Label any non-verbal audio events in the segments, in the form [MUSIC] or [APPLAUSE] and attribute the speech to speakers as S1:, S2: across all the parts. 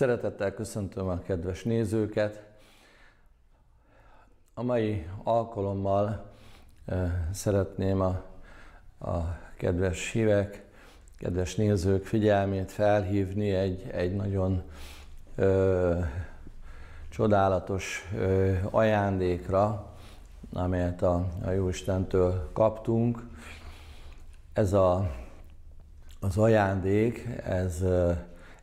S1: Szeretettel köszöntöm a kedves nézőket. A mai alkalommal eh, szeretném a, a kedves hívek, kedves nézők figyelmét felhívni egy, egy nagyon ö, csodálatos ö, ajándékra, amelyet a, a Jóistentől kaptunk. Ez a, az ajándék, ez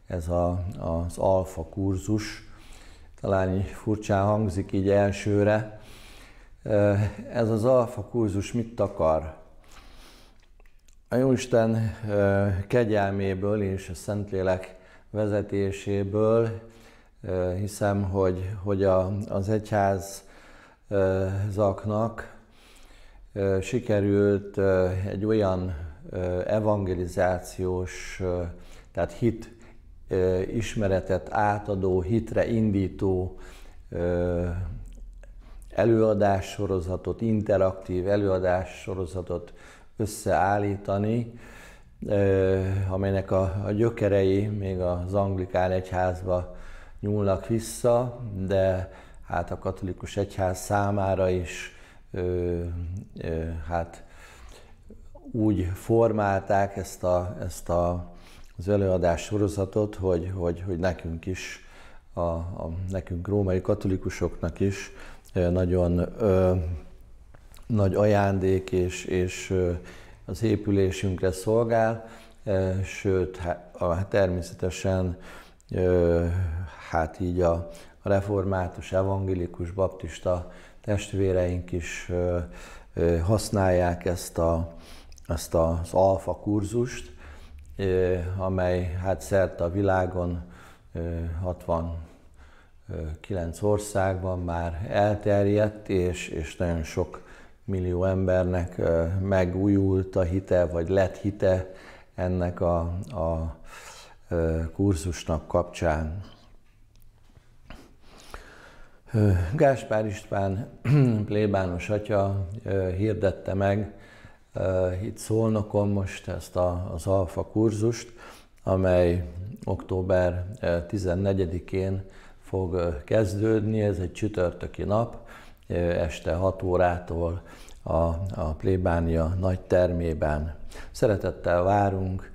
S1: ez a, az alfa kurzus. Talán így furcsán hangzik így elsőre. Ez az alfa kurzus mit takar? A Jóisten kegyelméből és a Szentlélek vezetéséből hiszem, hogy, hogy a, az egyház zaknak sikerült egy olyan evangelizációs, tehát hit ismeretet átadó, hitre indító előadássorozatot, interaktív előadássorozatot összeállítani, amelynek a, gyökerei még az anglikán egyházba nyúlnak vissza, de hát a katolikus egyház számára is hát úgy formálták ezt a, ezt a az előadás sorozatot, hogy, hogy, hogy nekünk is, a, a, nekünk római katolikusoknak is nagyon ö, nagy ajándék és, és az épülésünkre szolgál, sőt, hát, természetesen hát így a, református, evangélikus, baptista testvéreink is használják ezt, a, ezt az alfa kurzust, amely hát szerte a világon 69 országban már elterjedt, és, és nagyon sok millió embernek megújult a hite, vagy lett hite ennek a, a kurzusnak kapcsán. Gáspár István [CLEARS THROAT] plébános atya hirdette meg Eh, itt Szolnokon most ezt a, az alfa kurzust, amely október 14-én eh, fog eh, kezdődni, ez egy csütörtöki nap, este 6 órától a, a plébánia nagy termében. Szeretettel várunk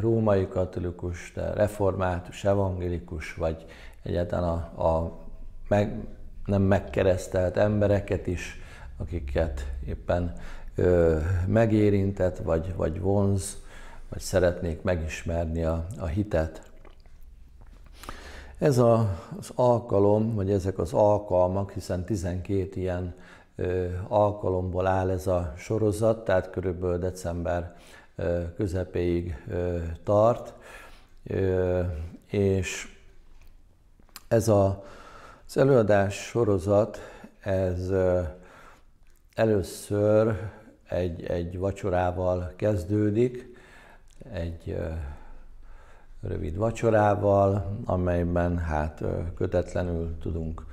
S1: római katolikus, de református, evangélikus, vagy egyáltalán a, a meg, nem megkeresztelt embereket is, akiket éppen megérintett, vagy, vagy vonz, vagy szeretnék megismerni a, a hitet. Ez a, az alkalom, vagy ezek az alkalmak, hiszen 12 ilyen ö, alkalomból áll ez a sorozat, tehát körülbelül december ö, közepéig ö, tart, ö, és ez a, az előadás sorozat, ez ö, először egy, egy vacsorával kezdődik, egy rövid vacsorával, amelyben hát kötetlenül tudunk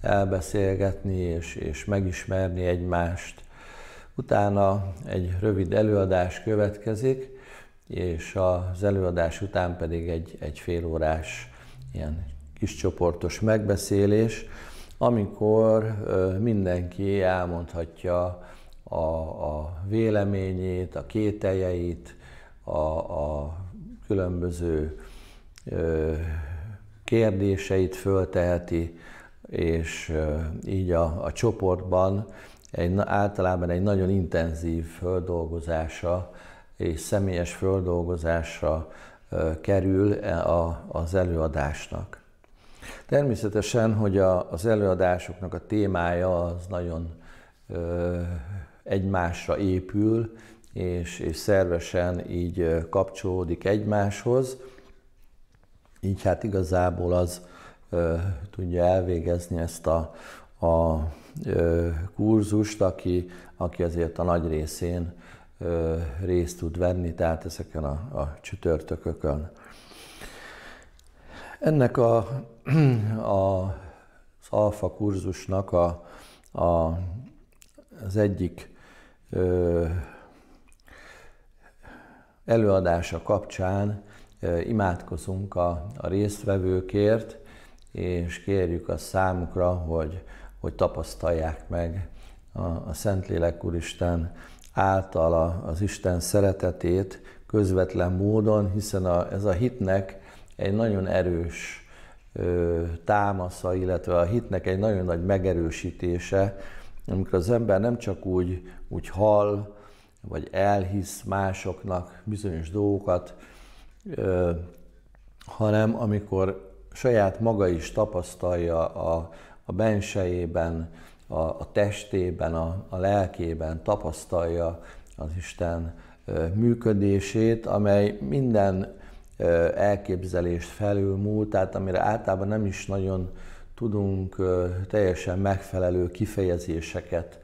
S1: elbeszélgetni és, és megismerni egymást. Utána egy rövid előadás következik, és az előadás után pedig egy, egy fél órás ilyen kis csoportos megbeszélés, amikor mindenki elmondhatja a, a véleményét, a kételjeit, a, a különböző ö, kérdéseit fölteheti, és ö, így a, a csoportban egy, általában egy nagyon intenzív földolgozása és személyes földolgozása ö, kerül e, a, az előadásnak. Természetesen, hogy a, az előadásoknak a témája az nagyon ö, egymásra épül, és, és szervesen így kapcsolódik egymáshoz. Így hát igazából az ö, tudja elvégezni ezt a, a ö, kurzust, aki, aki azért a nagy részén ö, részt tud venni, tehát ezeken a, a csütörtökökön. Ennek a, [CLEARS THROAT] a, az alfa kurzusnak a, a az egyik ö, előadása kapcsán ö, imádkozunk a, a résztvevőkért, és kérjük a számukra, hogy, hogy tapasztalják meg a, a Szentlélek Úristen által az Isten szeretetét közvetlen módon, hiszen a, ez a hitnek egy nagyon erős ö, támasza, illetve a hitnek egy nagyon nagy megerősítése amikor az ember nem csak úgy, úgy hall, vagy elhisz másoknak bizonyos dolgokat, hanem amikor saját maga is tapasztalja a, a bensejében, a, a testében, a, a lelkében, tapasztalja az Isten működését, amely minden elképzelést felülmúlt, tehát amire általában nem is nagyon tudunk teljesen megfelelő kifejezéseket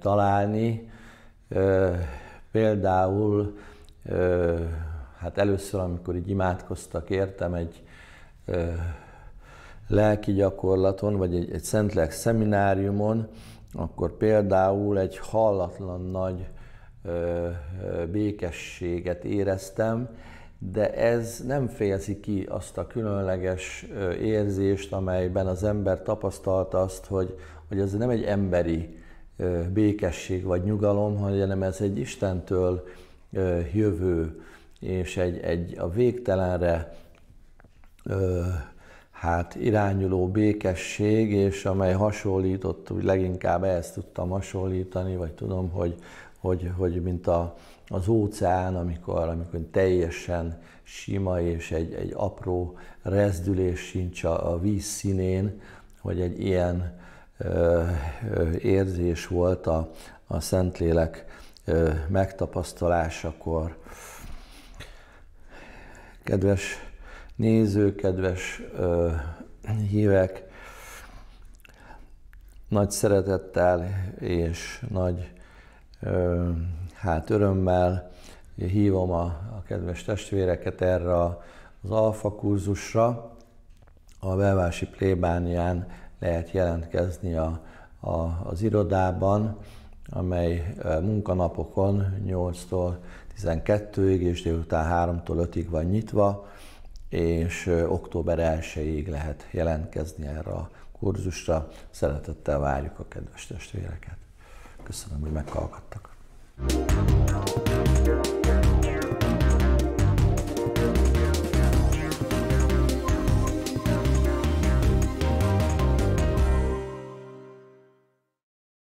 S1: találni. Például, hát először, amikor így imádkoztak, értem egy lelki gyakorlaton, vagy egy, egy szentlek szemináriumon, akkor például egy hallatlan nagy ö, ö, békességet éreztem, de ez nem fejezi ki azt a különleges érzést, amelyben az ember tapasztalta azt, hogy, hogy ez nem egy emberi békesség vagy nyugalom, hanem ez egy Istentől jövő, és egy, egy a végtelenre hát irányuló békesség, és amely hasonlított, úgy leginkább ezt tudtam hasonlítani, vagy tudom, hogy, hogy, hogy mint a, az óceán, amikor, amikor teljesen sima és egy, egy apró rezdülés sincs a, a víz színén, hogy egy ilyen ö, ö, érzés volt a, a Szentlélek ö, megtapasztalásakor. Kedves nézők, kedves ö, hívek, nagy szeretettel és nagy Hát örömmel hívom a, a kedves testvéreket erre az alfa kurzusra. A Belvási plébánián lehet jelentkezni a, a, az irodában, amely munkanapokon 8-tól 12-ig és délután 3-tól 5-ig van nyitva, és október 1-ig lehet jelentkezni erre a kurzusra. Szeretettel várjuk a kedves testvéreket. Köszönöm, hogy meghallgattak. thank you